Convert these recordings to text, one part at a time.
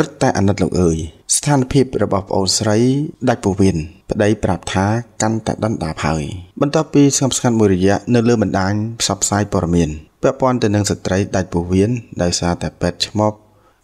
រឹតតែអាណិតលោកអើយស្ថានភាពរបស់ប្អូនស្រីដាច់ពោះវៀនប្តីប្រាប់ថាកាន់តែដណ្ដាបហើយបន្ទាប់ពីស្ងប់ស្ងាត់មួយរយៈនៅលើបណ្ដាញផ្សព្វផ្សាយព័ត៌មានពាក់ព័ន្ធទៅនឹងស្ត្រីដាច់ពោះវៀនដោយសារតែពេទ្យឈ្មោះ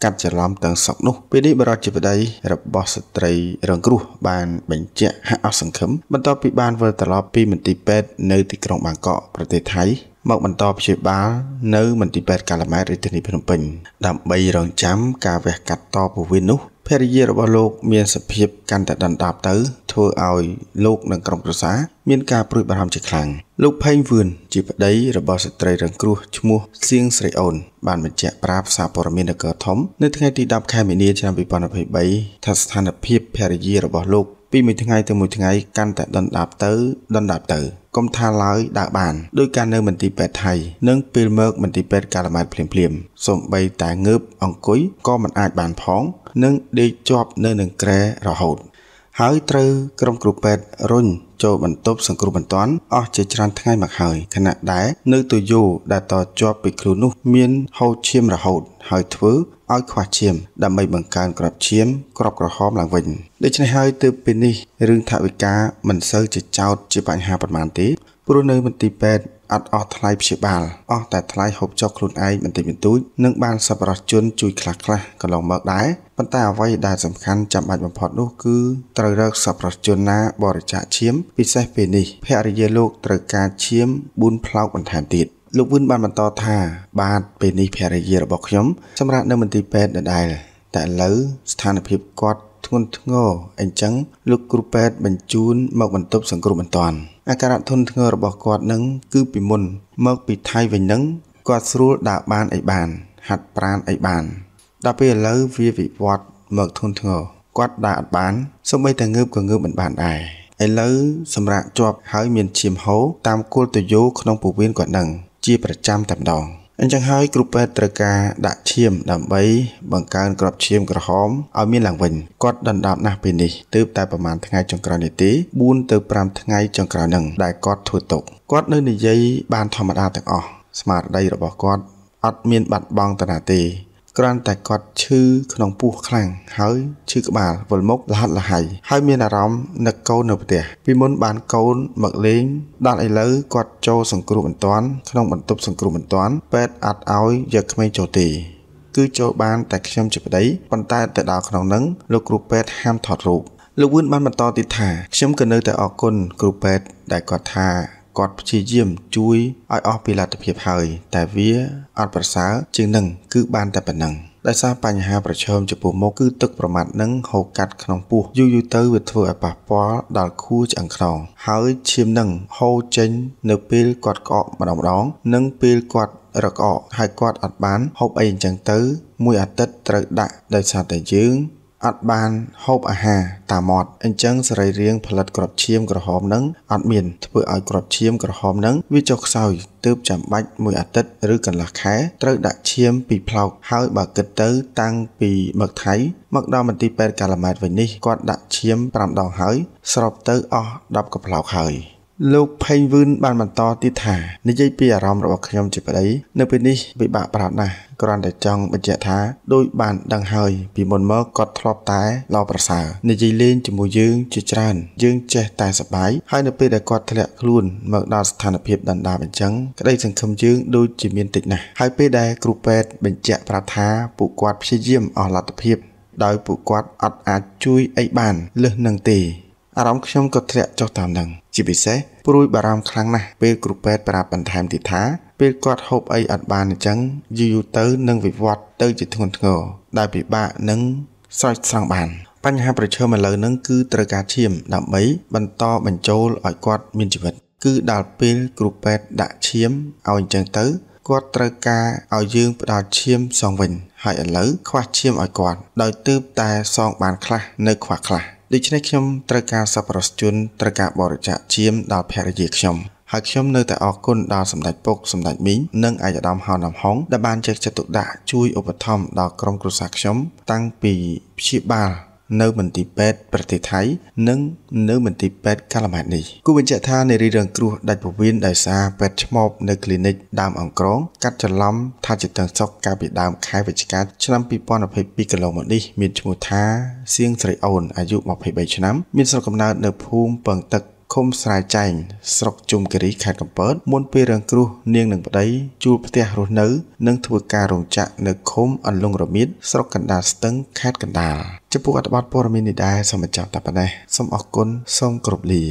កាត់ច្រឡំទាំងសក់នោះ ពេលនេះបរិយជាប្តី របស់ស្ត្រីរងគ្រោះបានបញ្ជាក់ហាក់អស់សង្ឃឹមបន្ទាប់ពីបានវិលត្រឡប់ពីមន្ទីរពេទ្យនៅទីក្រុងបាងកកប្រទេសថៃមកបន្តព្យាបាលនៅមន្ទីរពេទ្យកាឡាម៉ែតរាជធានីភ្នំពេញដើម្បីរងចាំការវះកាត់តពវៀននោះភរិយារបស់លោក មានសភាពកាន់តែដណ្ដាបទៅ ធ្វើឲ្យលោកនិងក្រុមគ្រួសារមានការព្រួយបារម្ភជាខ្លាំងលោកផេងវឿនជាប្តីរបស់ស្ត្រីរងគ្រោះឈ្មោះសៀងស្រីអូន បានបញ្ជាក់ប្រាប់សារព័ត៌មាននគរធំ នៅថ្ងៃទី10ខែមីនាឆ្នាំ2023ថាស្ថានភាពភរិយារបស់លោកពីមួយថ្ងៃទៅមួយថ្ងៃកាន់តែដុនដាបទៅដុនដាបទៅកុំថាឡើយដើរបានដោយការនៅមន្ទីរពេទ្យថៃនិងពេលមើកមន្ទីរពេទ្យកាលម៉ែតភ្លាមភ្លាមសំបីតែងើបអង្គុយក៏មិនអាចបានផង និងដេកជាប់នៅនឹងក្រែរហូតហើយត្រូវក្រុមគ្រូពេទ្យរុញចូលបន្ទប់សង្គ្រោះបន្ទាន់អស់ជាច្រើនថ្ងៃមកហើយខណៈដែលនៅទុយោដែលតជាប់ពីគ្រូនោះមានហូរឈាមរហូត ហើយធ្វើឲ្យខ្វះឈាមដើម្បីបង្កើនក្របឈាមក្របក្រហមឡើងវិញដូច្នេះហើយទើបពេលនេះរឿងថាវិការមិនសូវជាចោតជាបញ្ហាប៉ុន្មានទេព្រោះនៅមន្ទីរពេទ្យអត់អស់ថ្លៃព្យាបាលអស់តែថ្លៃហូបចុកខ្លួនឯងបន្តិចបន្តួចនិងបានសប្បុរសជនជួយខ្លះខ្លះកន្លងមកដែរប៉ុន្តែអ្វីដែលសំខាន់ចាំបាច់បំផុតនោះគឺត្រូវរកសប្បុរសជនណា បរិច្ចាគឈាម ពិសេសពេលនេះភរិយាលោកត្រូវការឈាម4ផ្លោកបន្ថែមទៀតលោកវឿនបានបន្ត ថា បាទពេលនេះភរិយារបស់ខ្ញុំ សម្រាប់នៅមន្ទីរពេទ្យដដែល តែឥឡូវស្ថានភាពគាត់ធ្ងន់ធ្ងរអញ្ចឹង លោកគ្រូពេទ្យបញ្ជូនមកបន្ទប់សង្គ្រោះបន្ទាន់អាការៈធ្ងន់ធ្ងររបស់គាត់នឹងគឺ ពីមុនមកពីថៃវិញនឹងគាត់ស្រួលដើរបានអីបានហាត់ប្រាណអីបានដល់ពេលឥឡូវវាវិវត្តមកធ្ងន់ធ្ងរគាត់ដើរអត់បានសូម្បីតែងើបក៏ងើបមិនបានដែរឥឡូវសម្រាប់ជាប់ហើយមានឈាមហូរតាមគល់ទយោក្នុងពោះវៀនគាត់នឹងជាប្រចាំតែម្ដងអញ្ចឹងហើយគ្រូពេទ្យត្រូវការដាក់ឈាម ដើម្បីបង្កើនក្របឈាមក្រហមឲ្យមានឡើងវិញគាត់ដណ្ដើមណាស់ពេលនេះទើបតែប្រហែលថ្ងៃចុងក្រោយនេះទេ4ទៅ5ថ្ងៃចុងក្រោយនឹងដែលគាត់ធ្វើទុកគាត់នៅនិយាយបានធម្មតាទាំងអស់ស្មារតីរបស់គាត់អត់មានបាត់បង់តាណាទេគ្រាន់តែគាត់ឈឺក្នុងពោះខ្លាំងហើយឈឺក្បាលវិលមុខលហាត់លហៃហើយមានអារម្មណ៍នឹកកូននៅផ្ទះពីមុន បានកូនមកលេង ដល់ឥឡូវគាត់ចូលសង្គ្រោះបន្ទាន់ក្នុងបន្ទប់សង្គ្រោះបន្ទាន់ពេទ្យអត់ឲ្យយកក្មេងចូលទេគឺចូលបាន តែខ្ញុំជាប្តីប៉ុន្តែទៅដល់ក្នុងនឹងលោកគ្រូពេទ្យហាមថតរូបលោកវឿនបានបន្តទៀតថាខ្ញុំក៏នៅតែអរគុណគ្រូពេទ្យដែលគាត់ថាគាត់ព្យាយាមជួយឲ្យអស់ពីលទ្ធភាពហើយ តែវាអត់ប្រសើរជាងនឹងគឺបាន តែប៉ុណ្ណឹងដោយសារបញ្ហាប្រឈមចំពោះមុខគឺទឹកប្រមាត់និងហូរកាត់ក្នុងពោះយូរយូរទៅវាធ្វើឲ្យប៉ះពាល់ដល់ខួរឆ្អឹងខ្នងហើយឈាមនឹងហូរចេញនៅពេលគាត់ក្អកម្ដងម្ដងនិងពេលគាត់រកអកហើយគាត់អត់បានហូបអីអញ្ចឹងទៅ មួយអាទិត្យត្រូវដាក់ដោយសារតែយើងអត់បានហូបអាហារតាមមាត់អញ្ចឹងសរីរាង្គផលិតគ្រាប់ឈាមក្រហមនឹងអត់មាន ធ្វើឲ្យគ្រាប់ឈាមក្រហមនឹងវាចុះខ្សោយទើបចាំបាច់មួយអាទិត្យឬកន្លះខែត្រូវដាក់ឈាមពីផ្លោកហើយបើគិតទៅ តាំងពីមកថៃមកដល់មន្ទីរពេទ្យកាឡាម៉ែតវិញនេះគាត់ដាក់ឈាម5ដងហើយ ស្របទៅ អស់10កប្លោកហើយលោកផេងវឿនបានបន្តទៀតថានិយាយពីអារម្មណ៍របស់ខ្ញុំជាប្តីនៅពេលនេះពិបាកប្រាប់ណាស់គ្រាន់តែចង់បញ្ជាក់ថាដូចបានដឹងហើយពីមុនមកគាត់ធ្លាប់តែល្អប្រសើរនិយាយលេងជាមួយយើង ជាច្រើន យើងចេះតែសប្បាយហើយនៅពេលដែលគាត់ធ្លាក់ខ្លួនមកដល់ស្ថានភាពដណ្ដើមអញ្ចឹងក្តី សង្ឃឹមយើងដូចជាមានតិចណាស់ហើយពេលដែលគ្រូពេទ្យបញ្ជាក់ប្រាប់ថាពួកគាត់ព្យាយាមអស់លទ្ធភាព ដោយពួកគាត់អត់អាចជួយអីបាន លើសនឹងទេអារម្មណ៍ខ្ញុំក៏ធ្លាក់ចុះតាមនឹងជាពិសេសព្រួយ បារម្ភខ្លាំងណាស់ពេលគ្រូពេទ្យប្រាប់បន្ថែមទៀតថាពេលគាត់ហូបអីអត់បានអញ្ចឹងយូរយូរទៅនឹងវិវត្ត ទៅជាធ្ងន់ធ្ងរដែលពិបាកនឹងស្រោចស្រង់បាន បញ្ហា ប្រឈមឥឡូវហ្នឹងគឺត្រូវការឈាមដើម្បីបន្តបញ្ចូលឲ្យគាត់មានជីវិត គឺដល់ពេលគ្រូពេទ្យដាក់ឈាមឲ្យអញ្ចឹងទៅគាត់ត្រូវការឲ្យយើង ផ្ដល់ឈាមសងវិញ ហើយឥឡូវខ្វះឈាមឲ្យគាត់ដោយទើបតែសងបាន ខ្លះនៅខ្វះខ្លះដូច្នេះខ្ញុំត្រូវការសប្បុរសជនត្រូវការបរិច្ចាគជាមដល់ភរិយាខ្ញុំហើយខ្ញុំនៅតែអរគុណដល់សម្ដេចពុកសម្ដេចមីងនិងអាយដាមហៅណាំហុងដែលបានចេះចិត្តទុកដាក់ជួយឧបត្ថម្ភដល់ក្រុមគ្រួសារខ្ញុំតាំងពីព្យាបាលនៅមន្ទីរពេទ្យប្រទេសថៃនិងនៅមន្ទីរពេទ្យកាឡាម៉ែតនេះគូបញ្ជាក់ថានារីរងគ្រោះដាច់ពោះវៀនដោយសារពេទ្យឆ្មោបនៅគ្លីនិកដើមអង្ក្រង កាត់ច្រឡំថាជាតឹងសុកកាលពីដើមខែវិច្ឆិកាឆ្នាំ2022កន្លងមកនេះមានឈ្មោះថាសៀងស្រីអូនអាយុ23ឆ្នាំមានស្រុកកំណើតនៅភូមិពងទឹកឃុំស្រែចែងស្រុកជុំគិរីខេត្តកំពតមុនពេលរងគ្រោះនាងនិងប្តីជួលផ្ទះរស់នៅ និងធ្វើការរោងចក្រនៅឃុំអន្លង់រមៀតស្រុកកណ្ដាលស្ទឹងខេត្តកណ្ដាលចំពោះអត្ថបទព័ត៌មាននេះដែរសូមបញ្ចប់តែប៉ុណ្ណេះសូមអរគុណសូមគោរពលា